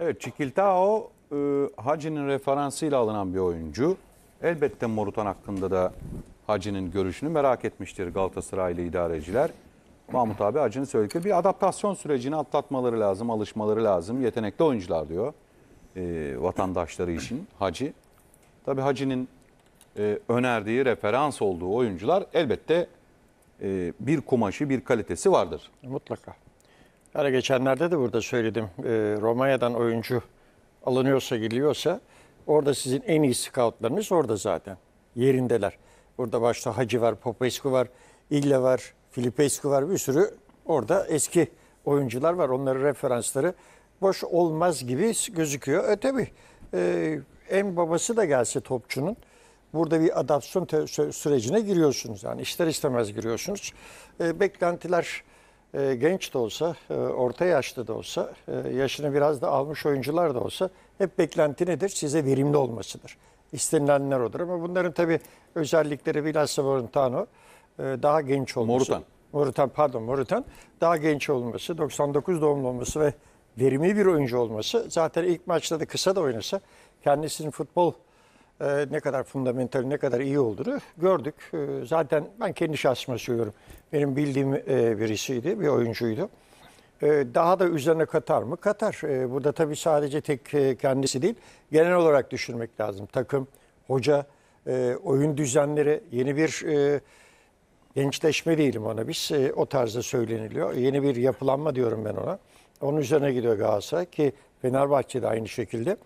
Evet Çikiltao e, Hacı'nın referansıyla alınan bir oyuncu. Elbette Morutan hakkında da Hacı'nın görüşünü merak etmiştir Galatasaraylı idareciler. Mahmut abi Hacı'nın söylediği bir adaptasyon sürecini atlatmaları lazım, alışmaları lazım. Yetenekli oyuncular diyor e, vatandaşları için Hacı. Tabii Hacı'nın e, önerdiği, referans olduğu oyuncular elbette e, bir kumaşı, bir kalitesi vardır. Mutlaka. Hani geçenlerde de burada söyledim. E, Romanya'dan oyuncu alınıyorsa geliyorsa orada sizin en iyi scoutlarınız orada zaten. Yerindeler. Burada başta Hacı var, Popescu var, İlle var, Filipescu var bir sürü orada eski oyuncular var. Onların referansları boş olmaz gibi gözüküyor. E tabi e, en babası da gelse topçunun burada bir adaptasyon sürecine giriyorsunuz. Yani ister istemez giriyorsunuz. E, beklentiler e, genç de olsa, e, orta yaşlı da olsa, e, yaşını biraz da almış oyuncular da olsa hep beklenti nedir? Size verimli olmasıdır. İstenilenler odur ama bunların tabii özellikleri bilhassa Morantano e, daha genç olması. Morutan. Morutan pardon Morutan daha genç olması, 99 doğumlu olması ve verimli bir oyuncu olması zaten ilk maçta da kısa da oynasa kendisinin futbol e, ne kadar fundamental, ne kadar iyi olduğunu gördük. E, zaten ben kendi şahsıma söylüyorum. Benim bildiğim e, birisiydi, bir oyuncuydu. E, daha da üzerine katar mı? Katar. E, burada tabii sadece tek e, kendisi değil, genel olarak düşünmek lazım. Takım, hoca, e, oyun düzenleri, yeni bir... E, gençleşme değilim ona biz. E, o tarzda söyleniliyor. Yeni bir yapılanma diyorum ben ona. Onun üzerine gidiyor Galatasaray ki Fenerbahçe de aynı şekilde.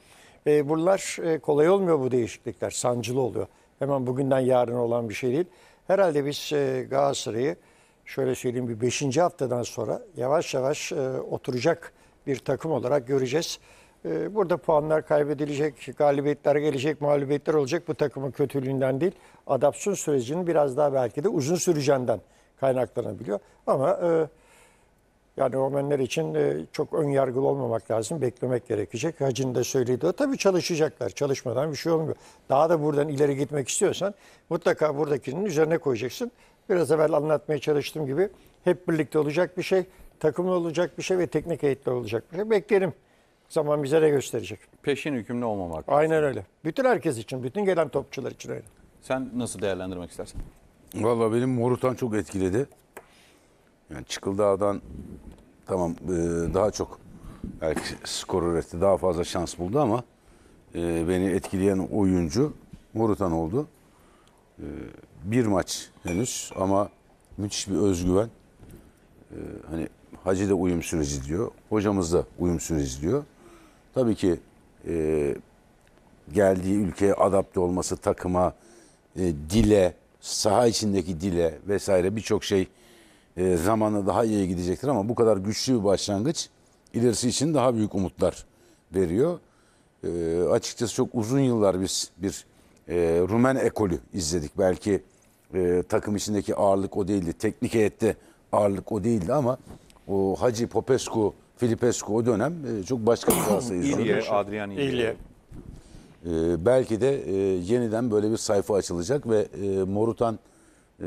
E, bunlar e, kolay olmuyor bu değişiklikler. Sancılı oluyor. Hemen bugünden yarın olan bir şey değil. Herhalde biz e, Galatasaray'ı şöyle söyleyeyim bir 5. haftadan sonra yavaş yavaş e, oturacak bir takım olarak göreceğiz. E, burada puanlar kaybedilecek, galibiyetler gelecek, mağlubiyetler olacak. Bu takımın kötülüğünden değil, adaptasyon sürecinin biraz daha belki de uzun süreceğinden kaynaklanabiliyor. Ama... E, yani Romenler için e, çok ön yargılı olmamak lazım. Beklemek gerekecek. Hacin de söyledi, tabii çalışacaklar. Çalışmadan bir şey olmuyor. Daha da buradan ileri gitmek istiyorsan mutlaka buradakinin üzerine koyacaksın. Biraz evvel anlatmaya çalıştığım gibi hep birlikte olacak bir şey, takımlı olacak bir şey ve teknik eğitimli olacak bir şey. Bekleyelim. Zaman bize de gösterecek. Peşin hükümlü olmamak. Aynen öyle. Bütün herkes için, bütün gelen topçular için öyle. Sen nasıl değerlendirmek istersin? Vallahi benim Morutan çok etkiledi. Yani Çıkıldağ'dan tamam e, daha çok belki skor üretti, daha fazla şans buldu ama e, beni etkileyen oyuncu Morutan oldu. E, bir maç henüz ama müthiş bir özgüven. E, hani Hacı da uyum süreci diyor, hocamız da uyum süreci diyor. Tabii ki e, geldiği ülkeye adapte olması, takıma, e, dile, saha içindeki dile vesaire birçok şey e, zamanla daha iyi gidecektir ama bu kadar güçlü bir başlangıç ilerisi için daha büyük umutlar veriyor. E, açıkçası çok uzun yıllar biz bir e, Rumen ekolü izledik. Belki e, takım içindeki ağırlık o değildi. Teknik heyette ağırlık o değildi ama o Hacı Popescu, Filipescu o dönem e, çok başka bir Galatasaray İlye, Adrian İlye. E, belki de e, yeniden böyle bir sayfa açılacak ve e, Morutan e,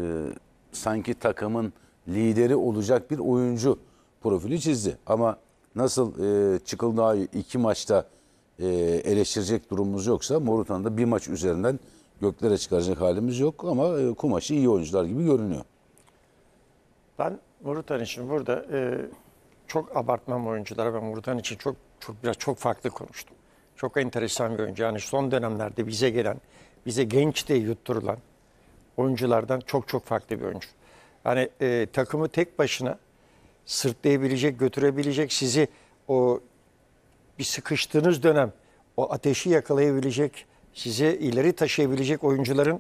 sanki takımın lideri olacak bir oyuncu profili çizdi. Ama nasıl e, Çıkıldağı iki maçta e, eleştirecek durumumuz yoksa Morutan'da bir maç üzerinden göklere çıkaracak halimiz yok ama e, Kumaş'ı iyi oyuncular gibi görünüyor. Ben Morutan için burada e, çok abartmam oyunculara ben Morutan için çok, çok biraz çok farklı konuştum. Çok enteresan bir oyuncu. Yani son dönemlerde bize gelen, bize genç diye yutturulan oyunculardan çok çok farklı bir oyuncu. Hani e, takımı tek başına sırtlayabilecek, götürebilecek sizi o bir sıkıştığınız dönem o ateşi yakalayabilecek, sizi ileri taşıyabilecek oyuncuların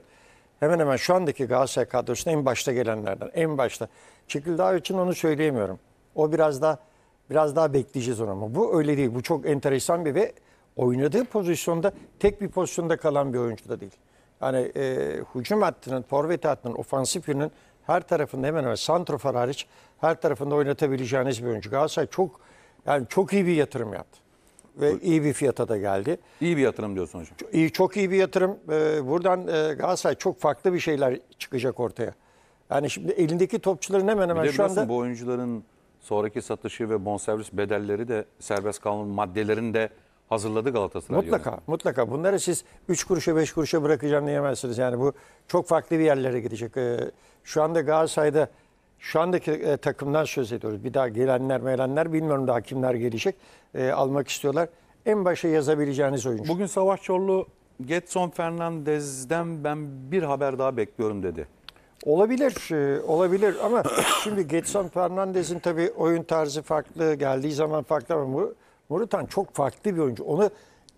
hemen hemen şu andaki Galatasaray kadrosunda en başta gelenlerden, en başta. daha için onu söyleyemiyorum. O biraz daha biraz daha bekleyeceğiz onu ama bu öyle değil. Bu çok enteresan bir ve oynadığı pozisyonda tek bir pozisyonda kalan bir oyuncu da değil. Yani e, hücum hattının, forvet hattının, ofansif yönünün her tarafında hemen hemen santrofor hariç her tarafında oynatabileceğiniz bir oyuncu. Galatasaray çok yani çok iyi bir yatırım yaptı. Ve Buyur. iyi bir fiyata da geldi. İyi bir yatırım diyorsun hocam. Çok iyi, çok iyi bir yatırım. Ee, buradan e, Galatasaray çok farklı bir şeyler çıkacak ortaya. Yani şimdi elindeki topçuların hemen hemen şu anda... bu oyuncuların sonraki satışı ve bonservis bedelleri de serbest kanun maddelerini de hazırladı Galatasaray. Mutlaka, yönü. mutlaka. Bunları siz 3 kuruşa 5 kuruşa bırakacağım diyemezsiniz. Yani bu çok farklı bir yerlere gidecek. Ee, şu anda Galatasaray'da şu andaki e, takımdan söz ediyoruz. Bir daha gelenler melenler bilmiyorum daha kimler gelecek. E, almak istiyorlar. En başa yazabileceğiniz oyuncu. Bugün Savaş Çorlu Getson Fernandez'den ben bir haber daha bekliyorum dedi. Olabilir, e, olabilir ama şimdi Getson Fernandez'in tabii oyun tarzı farklı, geldiği zaman farklı ama Murutan çok farklı bir oyuncu. Onu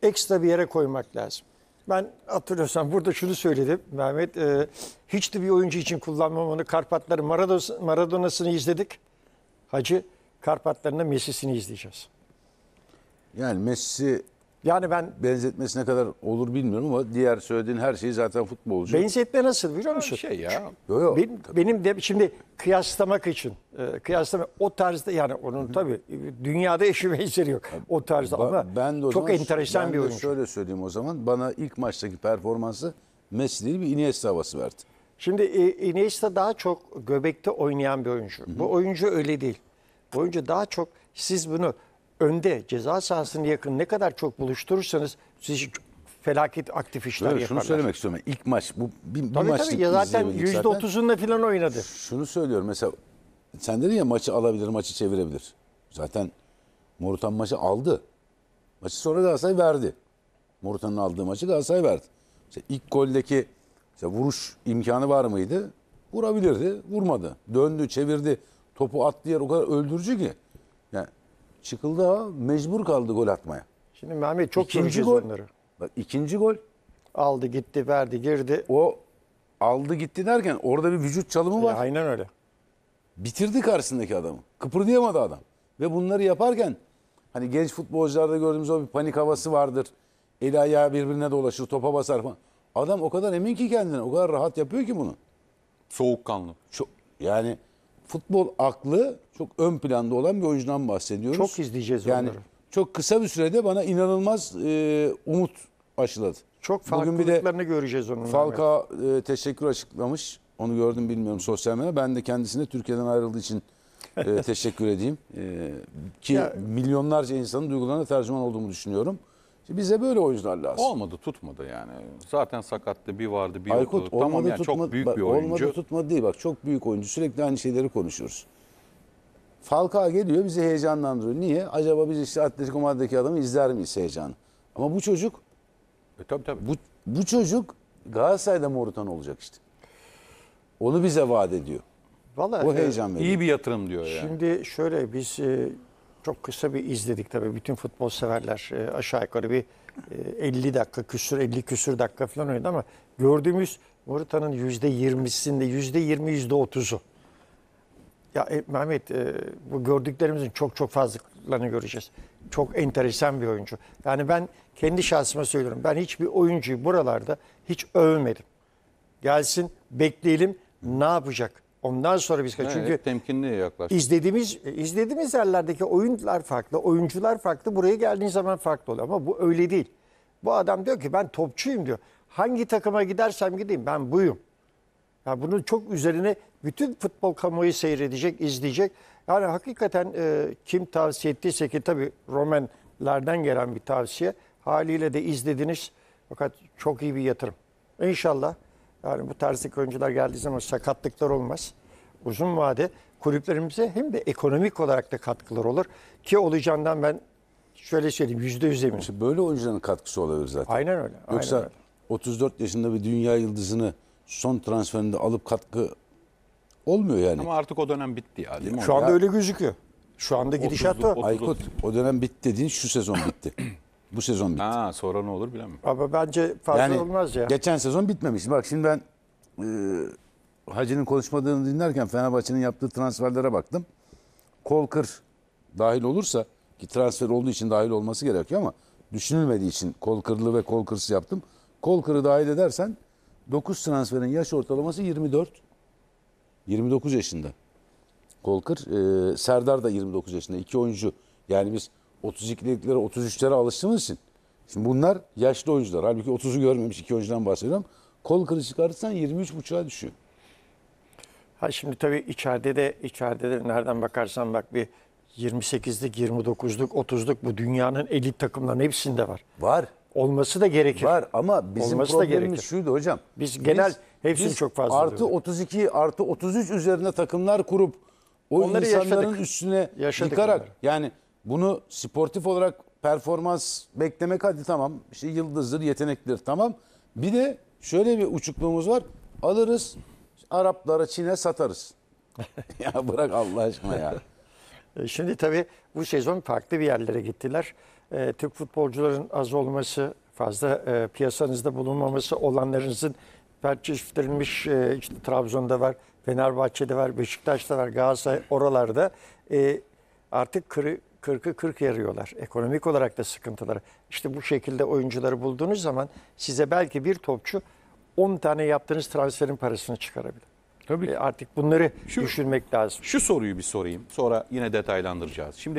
ekstra bir yere koymak lazım. Ben hatırlıyorsam burada şunu söyledim Mehmet. E, hiç de bir oyuncu için kullanmam Karpatları Maradona'sını izledik. Hacı Karpatları'nda Messi'sini izleyeceğiz. Yani Messi yani ben benzetmesi ne kadar olur bilmiyorum ama diğer söylediğin her şeyi zaten futbolcu. benzetme nasıl biliyor musun? şey ya. Yo, yo, benim, benim de şimdi kıyaslamak için e, kıyaslama o tarzda yani onun tabi dünyada eşi benzeri yok o tarzda Ba- ama ben de o çok zaman- enteresan ben bir de oyuncu. Şöyle söyleyeyim o zaman bana ilk maçtaki performansı Messi değil bir Iniesta havası verdi. Şimdi e, Iniesta daha çok göbekte oynayan bir oyuncu. Bu oyuncu öyle değil. Bu oyuncu daha çok siz bunu önde ceza sahasının yakın ne kadar çok buluşturursanız siz felaket aktif işler evet, yaparlar. Şunu söylemek istiyorum. İlk maç bu bir, tabii, bir tabii, ya zaten %30'unda falan oynadı. Şunu söylüyorum mesela sen dedin ya maçı alabilir, maçı çevirebilir. Zaten Morutan maçı aldı. Maçı sonra Galatasaray verdi. Morutan'ın aldığı maçı Galatasaray verdi. İşte ilk goldeki işte vuruş imkanı var mıydı? Vurabilirdi, vurmadı. Döndü, çevirdi. Topu attı yer o kadar öldürücü ki. Çıkıldı ama mecbur kaldı gol atmaya. Şimdi Mehmet çok İkinci gol. onları. Bak ikinci gol. Aldı gitti verdi girdi. O aldı gitti derken orada bir vücut çalımı e, var. E, aynen öyle. Bitirdi karşısındaki adamı. Kıpırdayamadı adam. Ve bunları yaparken hani genç futbolcularda gördüğümüz o bir panik havası vardır. Eli ayağı birbirine dolaşır, topa basar falan. Adam o kadar emin ki kendine, o kadar rahat yapıyor ki bunu. Soğukkanlı. Çok, yani futbol aklı çok ön planda olan bir oyuncudan bahsediyoruz. Çok izleyeceğiz yani, onları. Çok kısa bir sürede bana inanılmaz e, umut aşıladı. Çok farklılıklarını göreceğiz onun. Falka e, teşekkür açıklamış. Onu gördüm bilmiyorum sosyal medyada. Ben de kendisine Türkiye'den ayrıldığı için e, teşekkür edeyim. E, ki ya, milyonlarca insanın duygularına tercüman olduğumu düşünüyorum. Şimdi bize böyle oyuncular lazım. Olmadı tutmadı yani. Zaten sakattı bir vardı bir Aykut, yoktu. Olmadı, tamam yani tutmadı, çok büyük bir oyuncu. Olmadı tutmadı değil bak çok büyük oyuncu. Sürekli aynı şeyleri konuşuyoruz. Falcao geliyor bizi heyecanlandırıyor. Niye? Acaba biz işte Atletico Madrid'deki adamı izler miyiz heyecanı? Ama bu çocuk e, tabii, tabii. Bu, bu çocuk Galatasaray'da Morutan olacak işte. Onu bize vaat ediyor. Vallahi bu e, heyecan veriyor. İyi bir yatırım diyor yani. Şimdi şöyle biz e, çok kısa bir izledik tabii. Bütün futbol severler e, aşağı yukarı bir e, 50 dakika küsür 50 küsür dakika falan oynadı ama gördüğümüz Morutan'ın %20'sinde %20 %30'u. Ya e, Mehmet e, bu gördüklerimizin çok çok fazlalarını göreceğiz. Çok enteresan bir oyuncu. Yani ben kendi şahsıma söylüyorum. Ben hiçbir oyuncuyu buralarda hiç övmedim. Gelsin bekleyelim ne yapacak? Ondan sonra biz evet, çünkü temkinli yaklaştık. İzlediğimiz e, izlediğimiz yerlerdeki oyuncular farklı, oyuncular farklı. Buraya geldiğin zaman farklı oluyor ama bu öyle değil. Bu adam diyor ki ben topçuyum diyor. Hangi takıma gidersem gideyim ben buyum. Yani bunun çok üzerine bütün futbol kamuoyu seyredecek, izleyecek. Yani hakikaten e, kim tavsiye ettiyse ki tabii Romenlerden gelen bir tavsiye haliyle de izlediniz. Fakat çok iyi bir yatırım. İnşallah yani bu tarzdaki oyuncular geldiği zaman sakatlıklar olmaz. Uzun vade kulüplerimize hem de ekonomik olarak da katkılar olur. Ki olacağından ben şöyle söyleyeyim yüzde yüz eminim. böyle oyuncuların katkısı olabilir zaten. Aynen öyle. Yoksa öyle. 34 yaşında bir dünya yıldızını son transferinde alıp katkı olmuyor yani. Ama artık o dönem bitti ya. Değil mi? Şu anda ya, öyle gözüküyor. Şu anda gidişat o. Aykut o dönem bitti dediğin şu sezon bitti. Bu sezon bitti. Ha, sonra ne olur bilemem. Ama bence fazla yani, olmaz ya. Geçen sezon bitmemiş. Bak şimdi ben e, Hacı'nın konuşmadığını dinlerken Fenerbahçe'nin yaptığı transferlere baktım. Kolkır dahil olursa ki transfer olduğu için dahil olması gerekiyor ama düşünülmediği için Kolkırlı ve Kolkırsız yaptım. Kolkır'ı dahil edersen 9 transferin yaş ortalaması 24. 29 yaşında. Kolkır. E, Serdar da 29 yaşında. İki oyuncu. Yani biz 32'liklere 33'lere alıştığımız için. Şimdi bunlar yaşlı oyuncular. Halbuki 30'u görmemiş iki oyuncudan bahsediyorum. Kolkır'ı çıkartırsan 23.5'a düşüyor. Ha şimdi tabii içeride de içeride de nereden bakarsan bak bir 28'lik, 29'luk, 30'luk bu dünyanın elit takımların hepsinde var. Var. Olması da gerekir. Var ama bizim Olması problemimiz gerekir. şuydu hocam. Biz genel hepsini çok fazla Artı dövdük. 32 artı 33 üzerine takımlar kurup o Onları insanların yaşadık. üstüne Yaşadık yıkarak onları. yani bunu sportif olarak performans beklemek hadi tamam İşte yıldızdır yeteneklidir tamam. Bir de şöyle bir uçukluğumuz var alırız Araplara Çin'e satarız. ya bırak Allah aşkına ya. E, şimdi tabii bu sezon farklı bir yerlere gittiler e, Türk futbolcuların az olması, fazla e, piyasanızda bulunmaması, olanlarınızın perçiştirilmiş e, işte Trabzon'da var, Fenerbahçe'de var, Beşiktaş'ta var, Galatasaray oralarda e, artık kırı, 40'ı 40 yarıyorlar. Ekonomik olarak da sıkıntıları. İşte bu şekilde oyuncuları bulduğunuz zaman size belki bir topçu 10 tane yaptığınız transferin parasını çıkarabilir. Tabii. E artık bunları şu, düşünmek lazım. Şu soruyu bir sorayım. Sonra yine detaylandıracağız. Şimdi